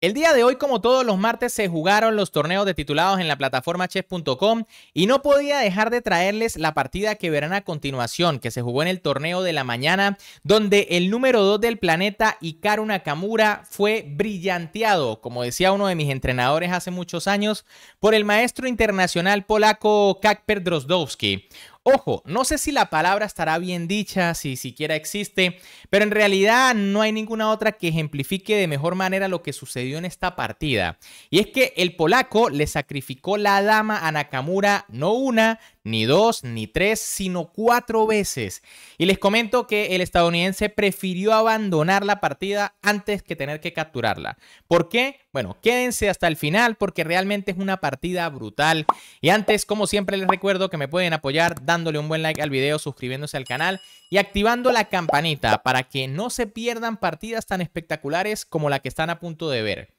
El día de hoy, como todos los martes, se jugaron los torneos de titulados en la plataforma chess.com y no podía dejar de traerles la partida que verán a continuación, que se jugó en el torneo de la mañana, donde el número 2 del planeta, Hikaru Nakamura, fue brillanteado, como decía uno de mis entrenadores hace muchos años, por el maestro internacional polaco Kacper Drozdowski. Ojo, no sé si la palabra estará bien dicha, si siquiera existe, pero en realidad no hay ninguna otra que ejemplifique de mejor manera lo que sucedió en esta partida. Y es que el polaco le sacrificó la dama a Nakamura no una ni dos, ni tres, sino cuatro veces. Y les comento que el estadounidense prefirió abandonar la partida antes que tener que capturarla. ¿Por qué? Bueno, quédense hasta el final porque realmente es una partida brutal. Y antes, como siempre, les recuerdo que me pueden apoyar dándole un buen like al video, suscribiéndose al canal y activando la campanita para que no se pierdan partidas tan espectaculares como la que están a punto de ver.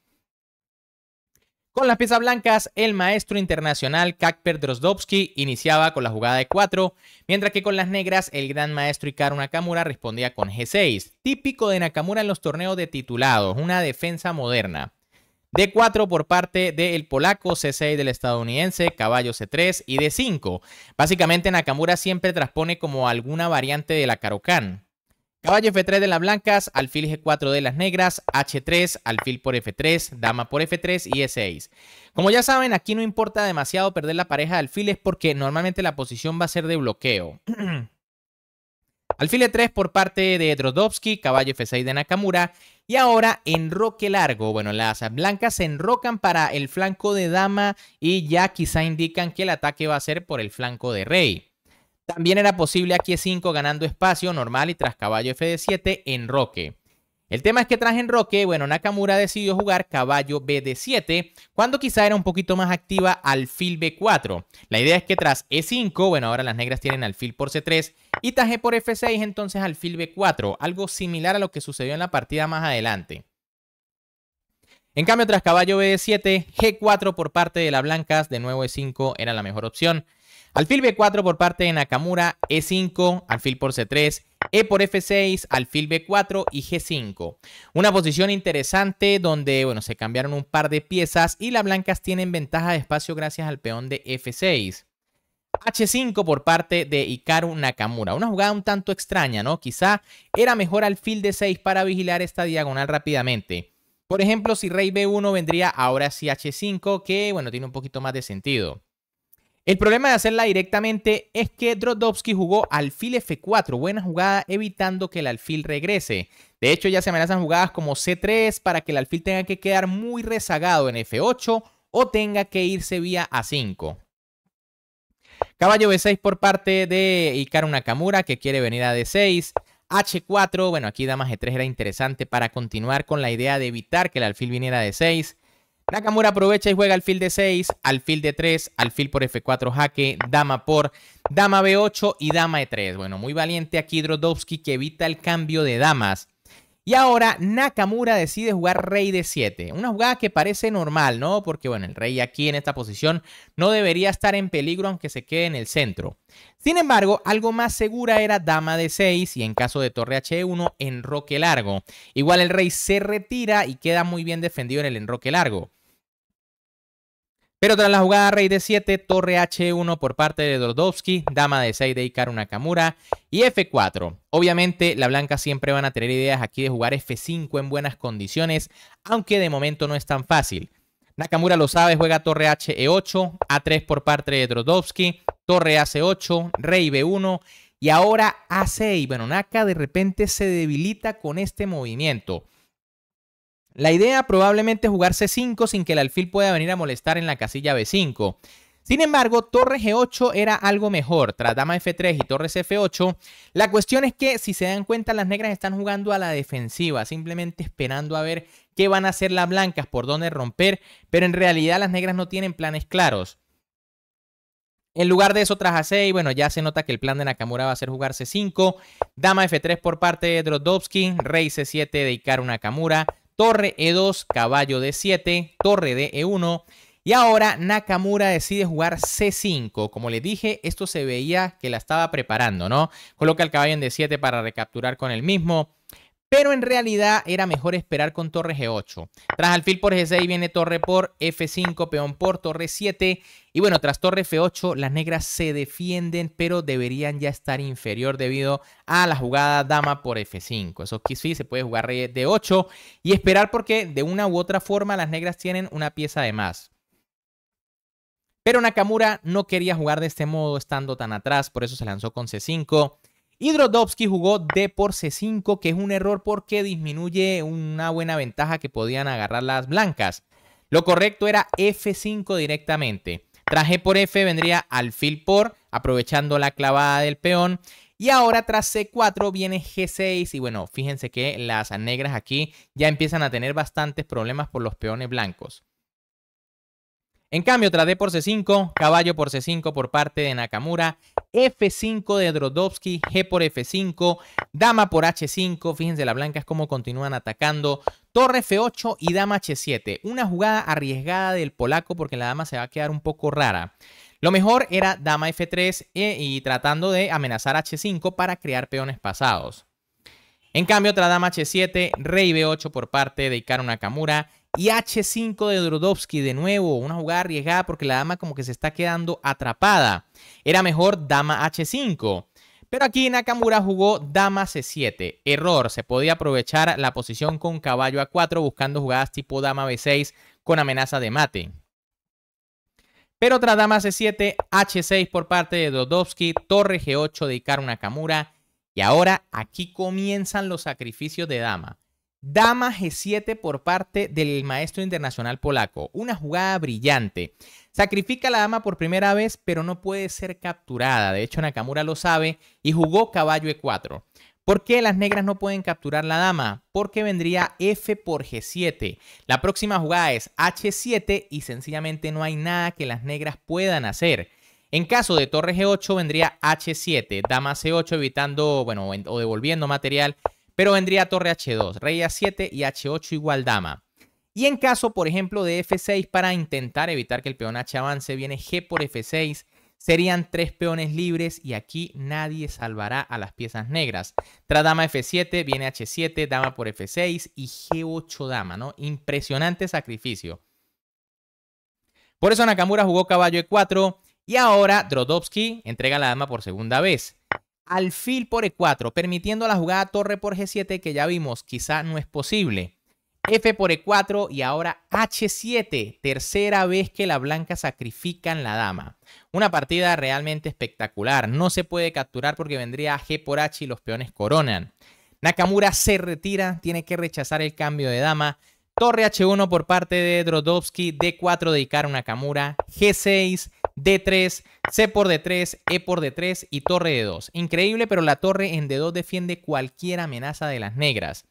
Con las piezas blancas, el maestro internacional Kacper Drozdowski iniciaba con la jugada de 4, mientras que con las negras el gran maestro Hikaru Nakamura respondía con G6, típico de Nakamura en los torneos de titulados, una defensa moderna. D4 por parte del polaco, C6 del estadounidense, caballo C3 y D5. Básicamente Nakamura siempre transpone como alguna variante de la Karokan. Caballo F3 de las blancas, alfil G4 de las negras, H3, alfil por F3, dama por F3 y E6. Como ya saben, aquí no importa demasiado perder la pareja de alfiles porque normalmente la posición va a ser de bloqueo. alfil E3 por parte de Drodowski, caballo F6 de Nakamura y ahora enroque largo. Bueno, las blancas se enrocan para el flanco de dama y ya quizá indican que el ataque va a ser por el flanco de rey. También era posible aquí E5 ganando espacio normal y tras caballo Fd7 en Roque. El tema es que tras Roque, bueno, Nakamura decidió jugar caballo bd7, cuando quizá era un poquito más activa alfil b4. La idea es que tras e5, bueno, ahora las negras tienen alfil por c3 y taje por f6, entonces alfil b4, algo similar a lo que sucedió en la partida más adelante. En cambio, tras caballo bd7, g4 por parte de las blancas, de nuevo e5 era la mejor opción. Alfil B4 por parte de Nakamura, E5, alfil por C3, E por F6, alfil B4 y G5. Una posición interesante donde, bueno, se cambiaron un par de piezas y las blancas tienen ventaja de espacio gracias al peón de F6. H5 por parte de Hikaru Nakamura. Una jugada un tanto extraña, ¿no? Quizá era mejor alfil de 6 para vigilar esta diagonal rápidamente. Por ejemplo, si rey B1 vendría ahora sí H5, que bueno, tiene un poquito más de sentido. El problema de hacerla directamente es que Drodovsky jugó alfil F4, buena jugada evitando que el alfil regrese. De hecho ya se amenazan jugadas como C3 para que el alfil tenga que quedar muy rezagado en F8 o tenga que irse vía A5. Caballo B6 por parte de Hikaru Nakamura que quiere venir a D6. H4, bueno aquí dama G3 era interesante para continuar con la idea de evitar que el alfil viniera de D6. Nakamura aprovecha y juega alfil de 6, alfil de 3, alfil por F4 jaque, dama por, dama B8 y dama E3. Bueno, muy valiente aquí Drodowski que evita el cambio de damas. Y ahora Nakamura decide jugar rey de 7. Una jugada que parece normal, ¿no? Porque bueno, el rey aquí en esta posición no debería estar en peligro aunque se quede en el centro. Sin embargo, algo más segura era dama de 6 y en caso de torre H1, enroque largo. Igual el rey se retira y queda muy bien defendido en el enroque largo. Pero tras la jugada rey de 7, torre H1 por parte de Drodowski, dama de 6 de Ikaru Nakamura y F4. Obviamente la blanca siempre van a tener ideas aquí de jugar F5 en buenas condiciones, aunque de momento no es tan fácil. Nakamura lo sabe, juega torre H 8 e A3 por parte de Drodowski, torre AC8, rey B1 y ahora A6. Bueno, Naka de repente se debilita con este movimiento. La idea probablemente es jugar C5 sin que el alfil pueda venir a molestar en la casilla B5. Sin embargo, torre G8 era algo mejor, tras dama F3 y torre F8. La cuestión es que, si se dan cuenta, las negras están jugando a la defensiva, simplemente esperando a ver qué van a hacer las blancas, por dónde romper, pero en realidad las negras no tienen planes claros. En lugar de eso, tras A6, bueno, ya se nota que el plan de Nakamura va a ser jugar C5, dama F3 por parte de Drodovsky, rey C7 de una Nakamura, torre E2, caballo D7, torre de E1. Y ahora Nakamura decide jugar C5. Como les dije, esto se veía que la estaba preparando, ¿no? Coloca el caballo en D7 para recapturar con el mismo pero en realidad era mejor esperar con torre G8. Tras alfil por G6 viene torre por F5, peón por torre 7 y bueno, tras torre F8 las negras se defienden, pero deberían ya estar inferior debido a la jugada dama por F5. Eso sí, se puede jugar de 8 y esperar porque de una u otra forma las negras tienen una pieza de más. Pero Nakamura no quería jugar de este modo estando tan atrás, por eso se lanzó con C5. Y jugó D por C5, que es un error porque disminuye una buena ventaja que podían agarrar las blancas. Lo correcto era F5 directamente. Tras G e por F vendría alfil por, aprovechando la clavada del peón. Y ahora tras C4 viene G6 y bueno, fíjense que las negras aquí ya empiezan a tener bastantes problemas por los peones blancos. En cambio, tras D por C5, caballo por C5 por parte de Nakamura, F5 de Drodowski, G por F5, Dama por H5. Fíjense, blanca es como continúan atacando. Torre F8 y Dama H7. Una jugada arriesgada del polaco porque la dama se va a quedar un poco rara. Lo mejor era Dama F3 eh, y tratando de amenazar H5 para crear peones pasados. En cambio, otra Dama H7, Rey B8 por parte de Hikaru Nakamura. Y H5 de Drodowski, de nuevo, una jugada arriesgada porque la dama como que se está quedando atrapada. Era mejor dama H5. Pero aquí Nakamura jugó dama C7. Error, se podía aprovechar la posición con caballo A4 buscando jugadas tipo dama B6 con amenaza de mate. Pero tras dama C7, H6 por parte de Drodowski, torre G8 de una Nakamura. Y ahora aquí comienzan los sacrificios de dama. Dama G7 por parte del maestro internacional polaco. Una jugada brillante. Sacrifica la dama por primera vez, pero no puede ser capturada. De hecho, Nakamura lo sabe y jugó caballo E4. ¿Por qué las negras no pueden capturar la dama? Porque vendría F por G7. La próxima jugada es H7 y sencillamente no hay nada que las negras puedan hacer. En caso de torre G8 vendría H7, dama C8 evitando, bueno, o devolviendo material pero vendría torre H2, rey A7 y H8 igual dama. Y en caso, por ejemplo, de F6, para intentar evitar que el peón H avance, viene G por F6. Serían tres peones libres y aquí nadie salvará a las piezas negras. Tras dama F7, viene H7, dama por F6 y G8 dama, ¿no? Impresionante sacrificio. Por eso Nakamura jugó caballo E4 y ahora Drodowski entrega la dama por segunda vez alfil por e4, permitiendo la jugada torre por g7 que ya vimos, quizá no es posible. F por E4 y ahora H7, tercera vez que la blanca en la dama. Una partida realmente espectacular, no se puede capturar porque vendría G por H y los peones coronan. Nakamura se retira, tiene que rechazar el cambio de dama, Torre H1 por parte de Drodowski, D4 de una Nakamura, G6, D3, C por D3, E por D3 y torre D2. Increíble, pero la torre en D2 defiende cualquier amenaza de las negras.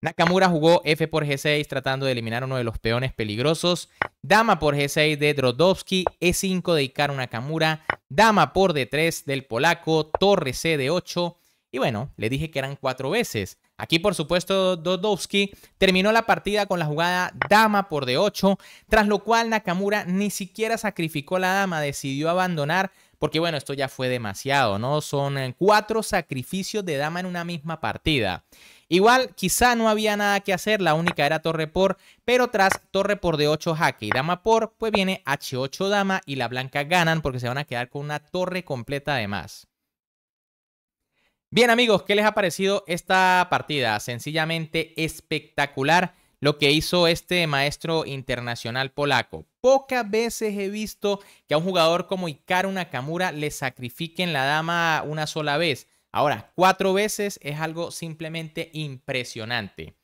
Nakamura jugó F por G6 tratando de eliminar uno de los peones peligrosos. Dama por G6 de Drodowski, E5 de una Nakamura, Dama por D3 del polaco, Torre C de 8. Y bueno, le dije que eran cuatro veces. Aquí, por supuesto, Dodowski terminó la partida con la jugada dama por D8, tras lo cual Nakamura ni siquiera sacrificó la dama, decidió abandonar, porque bueno, esto ya fue demasiado, ¿no? Son eh, cuatro sacrificios de dama en una misma partida. Igual, quizá no había nada que hacer, la única era torre por, pero tras torre por D8 jaque y dama por, pues viene H8 dama y la blanca ganan porque se van a quedar con una torre completa de más. Bien amigos, ¿qué les ha parecido esta partida? Sencillamente espectacular lo que hizo este maestro internacional polaco. Pocas veces he visto que a un jugador como Hikaru Nakamura le sacrifiquen la dama una sola vez. Ahora, cuatro veces es algo simplemente impresionante.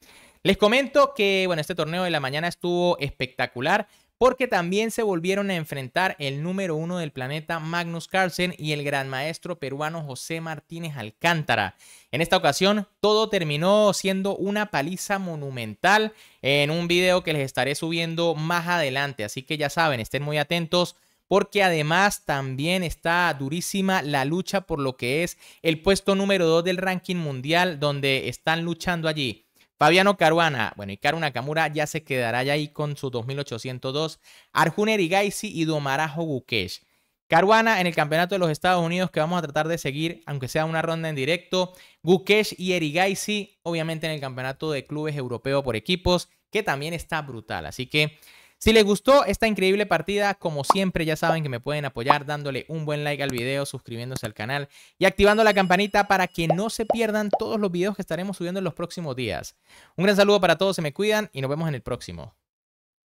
Les comento que, bueno, este torneo de la mañana estuvo espectacular porque también se volvieron a enfrentar el número uno del planeta Magnus Carlsen y el gran maestro peruano José Martínez Alcántara. En esta ocasión todo terminó siendo una paliza monumental en un video que les estaré subiendo más adelante, así que ya saben, estén muy atentos porque además también está durísima la lucha por lo que es el puesto número 2 del ranking mundial donde están luchando allí Fabiano Caruana, bueno, y Caruana Kamura ya se quedará ya ahí con su 2802. Arjun Erigaisi y Domarajo Gukesh. Caruana en el campeonato de los Estados Unidos que vamos a tratar de seguir, aunque sea una ronda en directo. Gukesh y Erigaisi, obviamente en el campeonato de clubes europeo por equipos, que también está brutal. Así que si les gustó esta increíble partida, como siempre ya saben que me pueden apoyar dándole un buen like al video, suscribiéndose al canal y activando la campanita para que no se pierdan todos los videos que estaremos subiendo en los próximos días. Un gran saludo para todos, se me cuidan y nos vemos en el próximo.